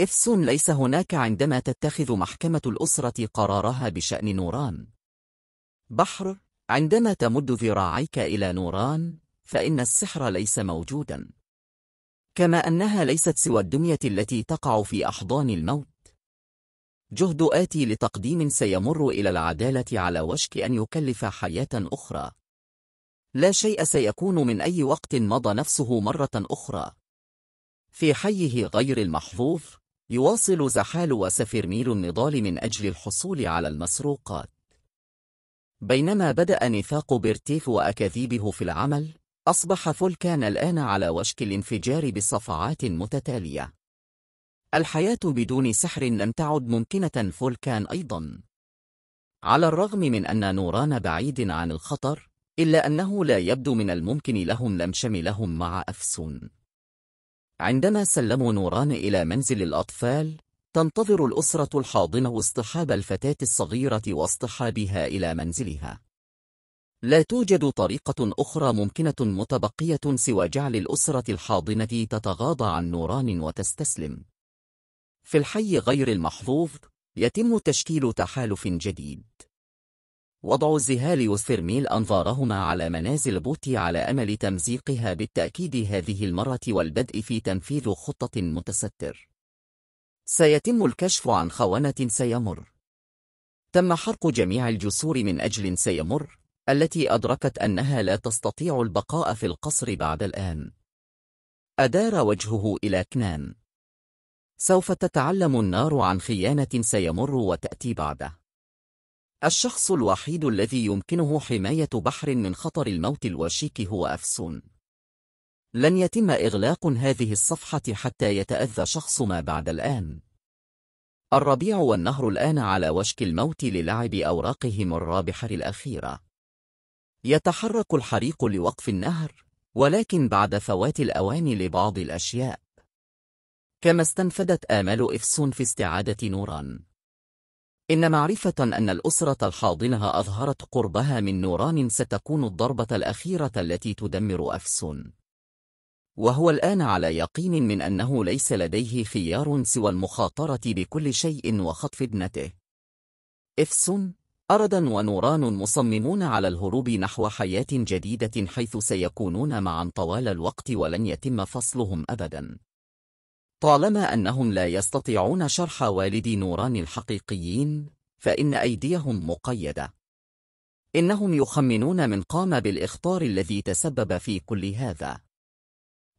إفس ليس هناك عندما تتخذ محكمة الأسرة قرارها بشأن نوران بحر عندما تمد ذراعيك إلى نوران فإن السحر ليس موجودا كما أنها ليست سوى الدمية التي تقع في أحضان الموت جهد آتي لتقديم سيمر إلى العدالة على وشك أن يكلف حياة أخرى لا شيء سيكون من أي وقت مضى نفسه مرة أخرى في حيه غير المحظوظ يواصل زحال وسفيرميل النضال من أجل الحصول على المسروقات بينما بدأ نفاق بيرتيف وأكاذيبه في العمل أصبح فولكان الآن على وشك الانفجار بصفعات متتالية الحياة بدون سحر لم تعد ممكنة فولكان أيضا على الرغم من أن نوران بعيد عن الخطر إلا أنه لا يبدو من الممكن لهم لم شملهم مع أفسون عندما سلموا نوران إلى منزل الأطفال تنتظر الأسرة الحاضنة اصطحاب الفتاة الصغيرة واصطحابها إلى منزلها لا توجد طريقة أخرى ممكنة متبقية سوى جعل الأسرة الحاضنة تتغاضى عن نوران وتستسلم في الحي غير المحظوظ يتم تشكيل تحالف جديد وضع الزهال والثرميل أنظارهما على منازل بوتي على أمل تمزيقها بالتأكيد هذه المرة والبدء في تنفيذ خطة متستر سيتم الكشف عن خونة سيمر تم حرق جميع الجسور من أجل سيمر التي أدركت أنها لا تستطيع البقاء في القصر بعد الآن أدار وجهه إلى كنان سوف تتعلم النار عن خيانة سيمر وتأتي بعده الشخص الوحيد الذي يمكنه حماية بحر من خطر الموت الوشيك هو أفسون لن يتم إغلاق هذه الصفحة حتى يتأذى شخص ما بعد الآن الربيع والنهر الآن على وشك الموت للعب أوراقهم الرابحة الأخيرة يتحرك الحريق لوقف النهر ولكن بعد فوات الأوان لبعض الأشياء كما استنفدت آمال إفسون في استعادة نوران إن معرفة أن الأسرة الحاضنة أظهرت قربها من نوران ستكون الضربة الأخيرة التي تدمر أفسون وهو الآن على يقين من أنه ليس لديه خيار سوى المخاطرة بكل شيء وخطف ابنته إفسون أردا ونوران مصممون على الهروب نحو حياة جديدة حيث سيكونون معا طوال الوقت ولن يتم فصلهم أبدا طالما أنهم لا يستطيعون شرح والدي نوران الحقيقيين فإن أيديهم مقيدة إنهم يخمنون من قام بالإخطار الذي تسبب في كل هذا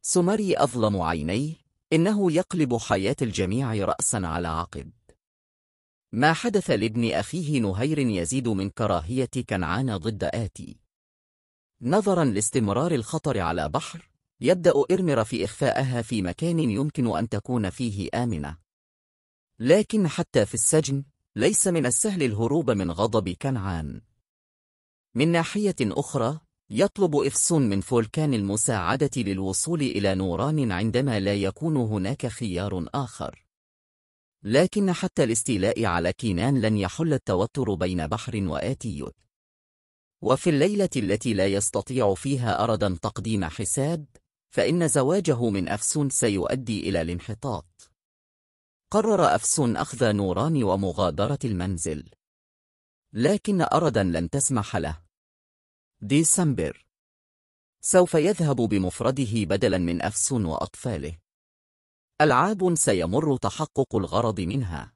سمري أظلم عينيه إنه يقلب حياة الجميع رأسا على عقب ما حدث لابن أخيه نهير يزيد من كراهية كنعان ضد آتي نظرا لاستمرار الخطر على بحر يبدأ إرمر في إخفائها في مكان يمكن أن تكون فيه آمنة. لكن حتى في السجن، ليس من السهل الهروب من غضب كنعان. من ناحية أخرى، يطلب إفسون من فولكان المساعدة للوصول إلى نوران عندما لا يكون هناك خيار آخر. لكن حتى الاستيلاء على كينان لن يحل التوتر بين بحر وآتيوت. وفي الليلة التي لا يستطيع فيها أردا تقديم حساب، فإن زواجه من أفسون سيؤدي إلى الانحطاط قرر أفسون أخذ نوران ومغادرة المنزل لكن أردا لن تسمح له ديسمبر سوف يذهب بمفرده بدلا من أفسون وأطفاله ألعاب سيمر تحقق الغرض منها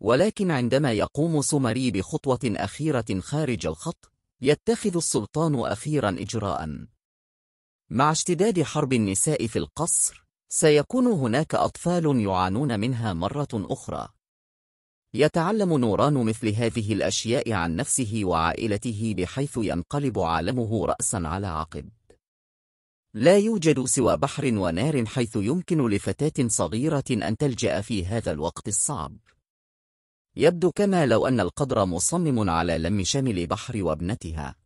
ولكن عندما يقوم سومري بخطوة أخيرة خارج الخط يتخذ السلطان أخيرا إجراءً مع اشتداد حرب النساء في القصر سيكون هناك أطفال يعانون منها مرة أخرى يتعلم نوران مثل هذه الأشياء عن نفسه وعائلته بحيث ينقلب عالمه رأسا على عقب لا يوجد سوى بحر ونار حيث يمكن لفتاة صغيرة أن تلجأ في هذا الوقت الصعب يبدو كما لو أن القدر مصمم على لم شمل بحر وابنتها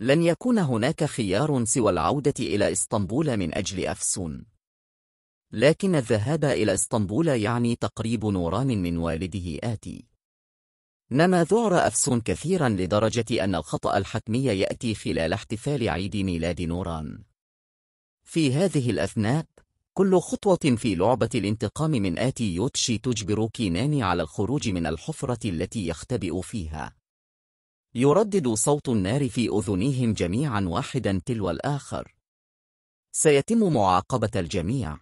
لن يكون هناك خيار سوى العودة إلى إسطنبول من أجل أفسون لكن الذهاب إلى إسطنبول يعني تقريب نوران من والده آتي نما ذعر أفسون كثيرا لدرجة أن الخطأ الحتمي يأتي خلال احتفال عيد ميلاد نوران في هذه الأثناء كل خطوة في لعبة الانتقام من آتي يوتشي تجبر كينان على الخروج من الحفرة التي يختبئ فيها يردد صوت النار في أذنيهم جميعا واحدا تلو الآخر سيتم معاقبة الجميع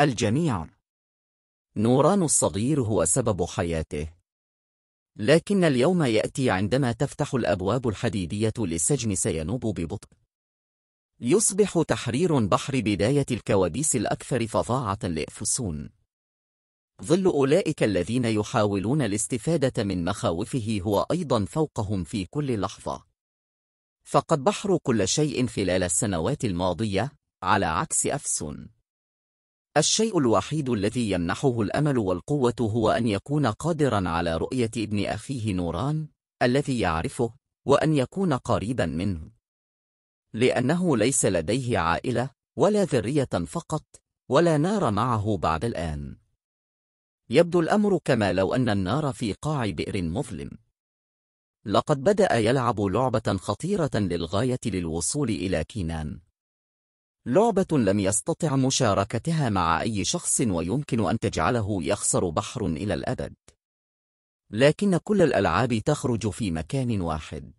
الجميع نوران الصغير هو سبب حياته لكن اليوم يأتي عندما تفتح الأبواب الحديدية للسجن سينوب ببطء يصبح تحرير بحر بداية الكوابيس الأكثر فظاعة لإفسون ظل أولئك الذين يحاولون الاستفادة من مخاوفه هو أيضا فوقهم في كل لحظة فقد بحروا كل شيء خلال السنوات الماضية على عكس أفسون الشيء الوحيد الذي يمنحه الأمل والقوة هو أن يكون قادرا على رؤية ابن أخيه نوران الذي يعرفه وأن يكون قريبا منه لأنه ليس لديه عائلة ولا ذرية فقط ولا نار معه بعد الآن يبدو الأمر كما لو أن النار في قاع بئر مظلم لقد بدأ يلعب لعبة خطيرة للغاية للوصول إلى كينان لعبة لم يستطع مشاركتها مع أي شخص ويمكن أن تجعله يخسر بحر إلى الأبد لكن كل الألعاب تخرج في مكان واحد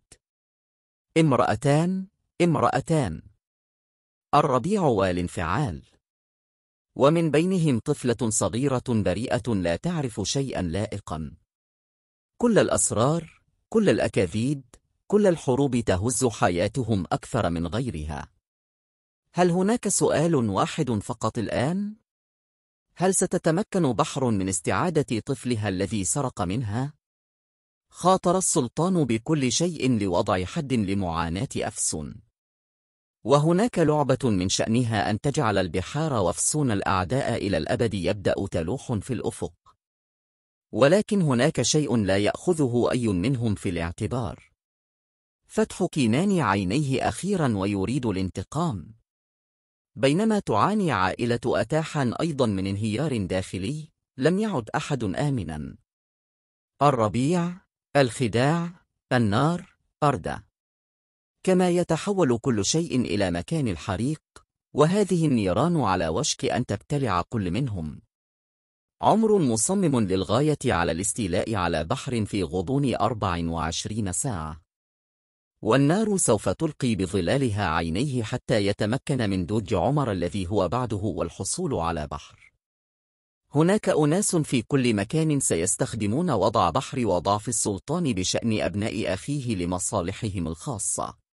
امرأتان امرأتان الربيع والانفعال ومن بينهم طفلة صغيرة بريئة لا تعرف شيئا لائقا كل الأسرار، كل الأكاذيب، كل الحروب تهز حياتهم أكثر من غيرها هل هناك سؤال واحد فقط الآن؟ هل ستتمكن بحر من استعادة طفلها الذي سرق منها؟ خاطر السلطان بكل شيء لوضع حد لمعاناة أفسن وهناك لعبة من شأنها أن تجعل البحار وفصون الأعداء إلى الأبد يبدأ تلوح في الأفق ولكن هناك شيء لا يأخذه أي منهم في الاعتبار فتح كينان عينيه أخيرا ويريد الانتقام بينما تعاني عائلة أتاحا أيضا من انهيار داخلي لم يعد أحد آمنا الربيع الخداع النار أردة كما يتحول كل شيء إلى مكان الحريق وهذه النيران على وشك أن تبتلع كل منهم عمر مصمم للغاية على الاستيلاء على بحر في غضون 24 ساعة والنار سوف تلقي بظلالها عينيه حتى يتمكن من دوج عمر الذي هو بعده والحصول على بحر هناك أناس في كل مكان سيستخدمون وضع بحر وضعف السلطان بشأن أبناء أخيه لمصالحهم الخاصة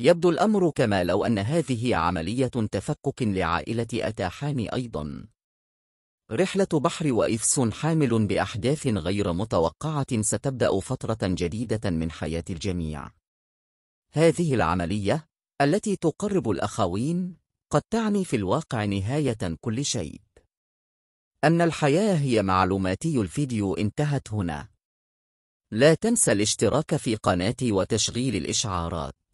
يبدو الأمر كما لو أن هذه عملية تفكك لعائلة أتاحان أيضا رحلة بحر وإفس حامل بأحداث غير متوقعة ستبدأ فترة جديدة من حياة الجميع هذه العملية التي تقرب الأخوين قد تعني في الواقع نهاية كل شيء أن الحياة هي معلوماتي الفيديو انتهت هنا لا تنسى الاشتراك في قناتي وتشغيل الإشعارات